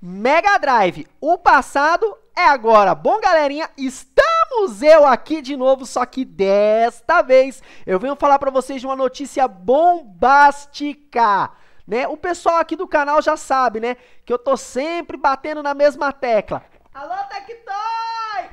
Mega Drive, o passado é agora. Bom, galerinha, estamos eu aqui de novo, só que desta vez eu venho falar para vocês de uma notícia bombástica. Né? O pessoal aqui do canal já sabe, né? Que eu tô sempre batendo na mesma tecla. Alô, Tectoy!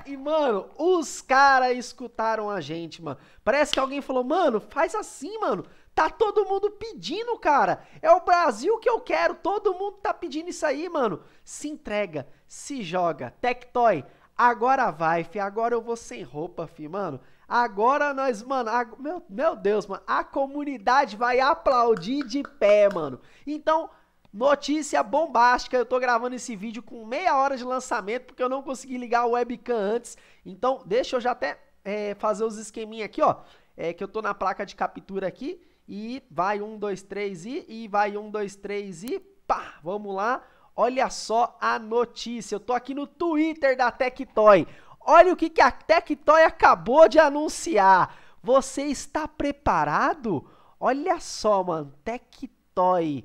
E, mano, os caras escutaram a gente, mano. Parece que alguém falou, mano, faz assim, mano Tá todo mundo pedindo, cara. É o Brasil que eu quero. Todo mundo tá pedindo isso aí, mano. Se entrega, se joga. Tectoy, agora vai, fi. Agora eu vou sem roupa, fi, mano. Agora nós, mano, a, meu, meu Deus, mano, a comunidade vai aplaudir de pé, mano. Então, notícia bombástica, eu tô gravando esse vídeo com meia hora de lançamento, porque eu não consegui ligar a webcam antes. Então, deixa eu já até é, fazer os esqueminha aqui, ó, é, que eu tô na placa de captura aqui. E vai um, dois, três e, e vai um, dois, três e pá! Vamos lá. Olha só a notícia. Eu tô aqui no Twitter da Tectoy. Olha o que, que a Tectoy acabou de anunciar. Você está preparado? Olha só, mano. Tectoy.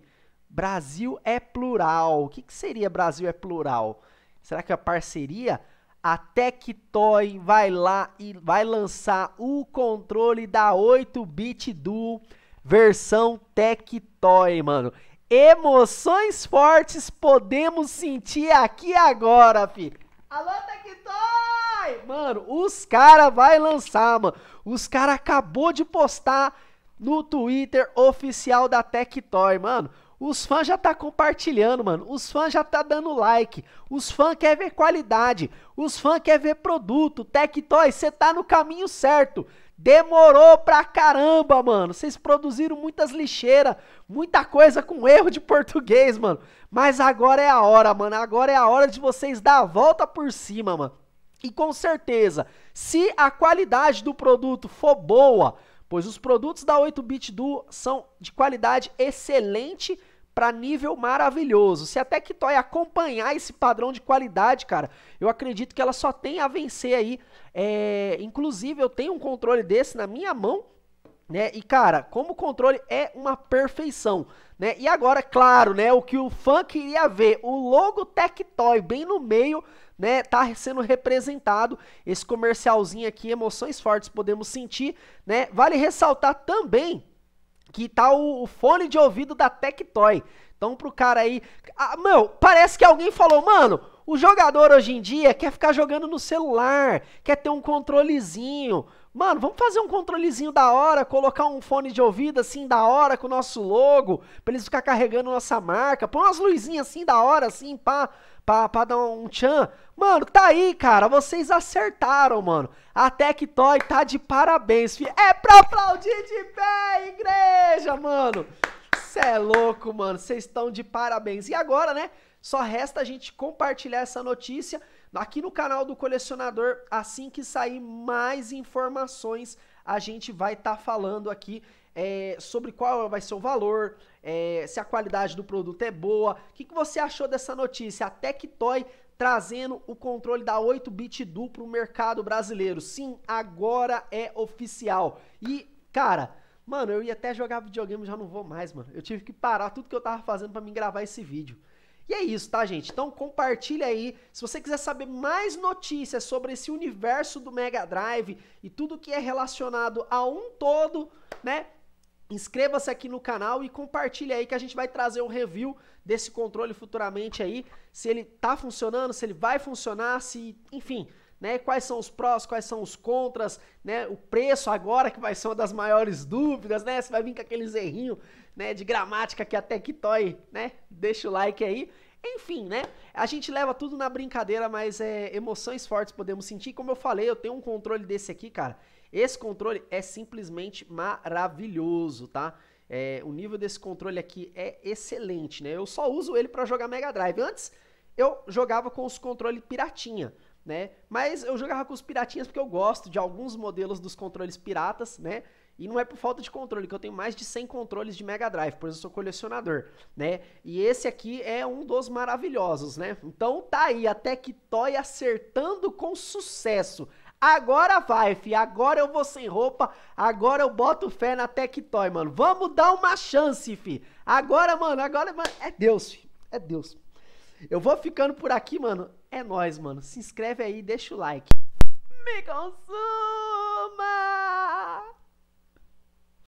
Brasil é plural. O que, que seria Brasil é plural? Será que é parceria? A Tectoy vai lá e vai lançar o controle da 8-bit Duo versão Tectoy, mano. Emoções fortes podemos sentir aqui agora, fi. Alô, Tectoy! Mano, os cara vai lançar, mano. Os cara acabou de postar no Twitter oficial da Tectoy, mano. Os fãs já tá compartilhando, mano. Os fãs já tá dando like. Os fãs quer ver qualidade. Os fãs quer ver produto. Tectoy, você tá no caminho certo. Demorou pra caramba, mano. Vocês produziram muitas lixeiras, muita coisa com erro de português, mano. Mas agora é a hora, mano. Agora é a hora de vocês dar a volta por cima, mano. E com certeza, se a qualidade do produto for boa, pois os produtos da 8-bit Duo são de qualidade excelente para nível maravilhoso. Se a Tectoy acompanhar esse padrão de qualidade, cara, eu acredito que ela só tem a vencer aí. É, inclusive, eu tenho um controle desse na minha mão, né? E cara, como o controle é uma perfeição, né? E agora, claro, né, o que o fã queria ver, o logo Tectoy bem no meio, né, tá sendo representado esse comercialzinho aqui, emoções fortes podemos sentir, né? Vale ressaltar também que tá o, o, fone de ouvido da Tectoy. Então pro cara aí, ah, meu, parece que alguém falou, mano, o jogador hoje em dia quer ficar jogando no celular, quer ter um controlezinho. Mano, vamos fazer um controlezinho da hora, colocar um fone de ouvido assim da hora com o nosso logo, pra eles ficar carregando nossa marca. Põe umas luzinhas assim da hora, assim, pá, pra, pra dar um tchan. Mano, tá aí, cara, vocês acertaram, mano. A Tectoy tá de parabéns, filho. É pra aplaudir de pé, igreja, mano. Você é louco, mano. Vocês estão de parabéns. E agora, né? Só resta a gente compartilhar essa notícia aqui no canal do colecionador. Assim que sair mais informações, a gente vai estar tá falando aqui é, sobre qual vai ser o valor, é, se a qualidade do produto é boa. O que, que você achou dessa notícia? A Tectoy trazendo o controle da 8-bit duplo para o mercado brasileiro. Sim, agora é oficial. E, cara, Mano, eu ia até jogar videogame, já não vou mais, mano. Eu tive que parar tudo que eu tava fazendo para me gravar esse vídeo. E é isso, tá, gente? Então compartilha aí. Se você quiser saber mais notícias sobre esse universo do Mega Drive e tudo que é relacionado a um todo, né? Inscreva-se aqui no canal e compartilha aí que a gente vai trazer um review desse controle futuramente aí, se ele tá funcionando, se ele vai funcionar, se, enfim, né? Quais são os prós, quais são os contras, né? O preço agora que vai ser uma das maiores dúvidas, né? Se vai vir com aqueles errinho, né, de gramática que até que toy, né? Deixa o like aí. Enfim, né? A gente leva tudo na brincadeira, mas é, emoções fortes podemos sentir. Como eu falei, eu tenho um controle desse aqui, cara. Esse controle é simplesmente maravilhoso, tá? É, o nível desse controle aqui é excelente, né? Eu só uso ele para jogar Mega Drive. Antes eu jogava com os controles piratinha, né? Mas eu jogava com os piratinhas porque eu gosto de alguns modelos dos controles piratas, né? E não é por falta de controle, que eu tenho mais de 100 controles de Mega Drive, por eu sou colecionador, né? E esse aqui é um dos maravilhosos, né? Então tá aí, a Tectoy acertando com sucesso. Agora vai, fi, agora eu vou sem roupa, agora eu boto fé na Tectoy, mano. Vamos dar uma chance, fi. Agora, mano, agora, mano, é Deus, fi. É Deus. Eu vou ficando por aqui, mano. É nóis, mano. Se inscreve aí, deixa o like. Me consuma!